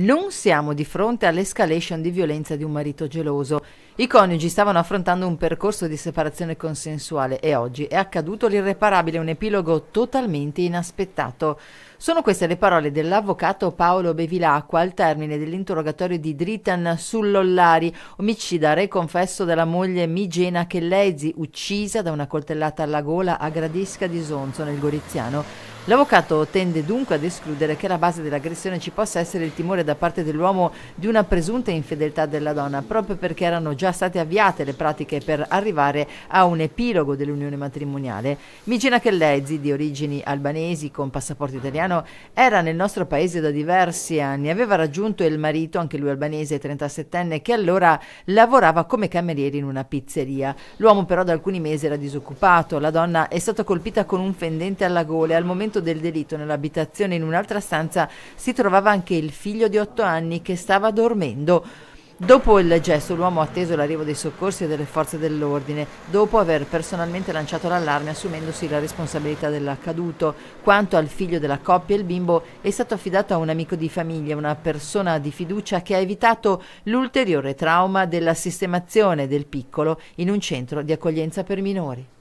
Non siamo di fronte all'escalation di violenza di un marito geloso. I coniugi stavano affrontando un percorso di separazione consensuale e oggi è accaduto l'irreparabile, un epilogo totalmente inaspettato. Sono queste le parole dell'avvocato Paolo Bevilacqua al termine dell'interrogatorio di Dritan sull'Ollari, omicida re confesso della moglie Migena Chellezzi, uccisa da una coltellata alla gola a Gradisca di Sonzo nel Goriziano. L'avvocato tende dunque ad escludere che alla base dell'aggressione ci possa essere il timore da parte dell'uomo di una presunta infedeltà della donna, proprio perché erano già state avviate le pratiche per arrivare a un epilogo dell'unione matrimoniale. Migina Kellezi, di origini albanesi con passaporto italiano, era nel nostro paese da diversi anni, aveva raggiunto il marito, anche lui albanese, 37enne, che allora lavorava come cameriere in una pizzeria. L'uomo però da alcuni mesi era disoccupato, la donna è stata colpita con un fendente alla gola e al momento momento del delitto nell'abitazione in un'altra stanza si trovava anche il figlio di otto anni che stava dormendo. Dopo il gesto l'uomo ha atteso l'arrivo dei soccorsi e delle forze dell'ordine, dopo aver personalmente lanciato l'allarme assumendosi la responsabilità dell'accaduto. Quanto al figlio della coppia, il bimbo è stato affidato a un amico di famiglia, una persona di fiducia che ha evitato l'ulteriore trauma della sistemazione del piccolo in un centro di accoglienza per minori.